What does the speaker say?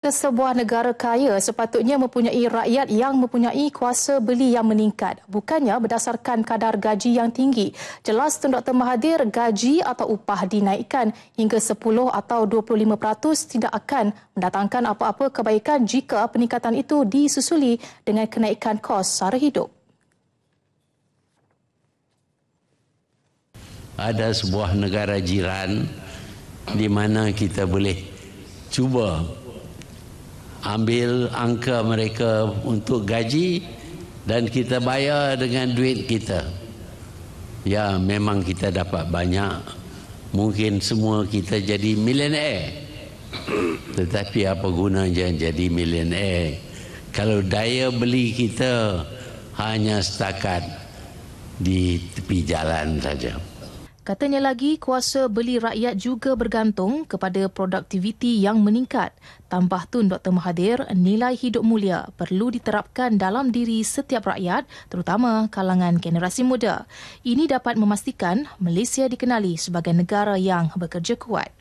Sebuah negara kaya sepatutnya mempunyai rakyat yang mempunyai kuasa beli yang meningkat. Bukannya berdasarkan kadar gaji yang tinggi. Jelas Tun Dr. Mahathir, gaji atau upah dinaikkan hingga 10 atau 25% tidak akan mendatangkan apa-apa kebaikan jika peningkatan itu disusuli dengan kenaikan kos sara hidup. Ada sebuah negara jiran di mana kita boleh cuba ambil angka mereka untuk gaji dan kita bayar dengan duit kita. Ya, memang kita dapat banyak. Mungkin semua kita jadi millionaire. Tetapi apa guna jadi millionaire kalau daya beli kita hanya setakat di tepi jalan saja. Katanya lagi, kuasa beli rakyat juga bergantung kepada produktiviti yang meningkat. Tambah Tun Dr. Mahathir, nilai hidup mulia perlu diterapkan dalam diri setiap rakyat, terutama kalangan generasi muda. Ini dapat memastikan Malaysia dikenali sebagai negara yang bekerja kuat.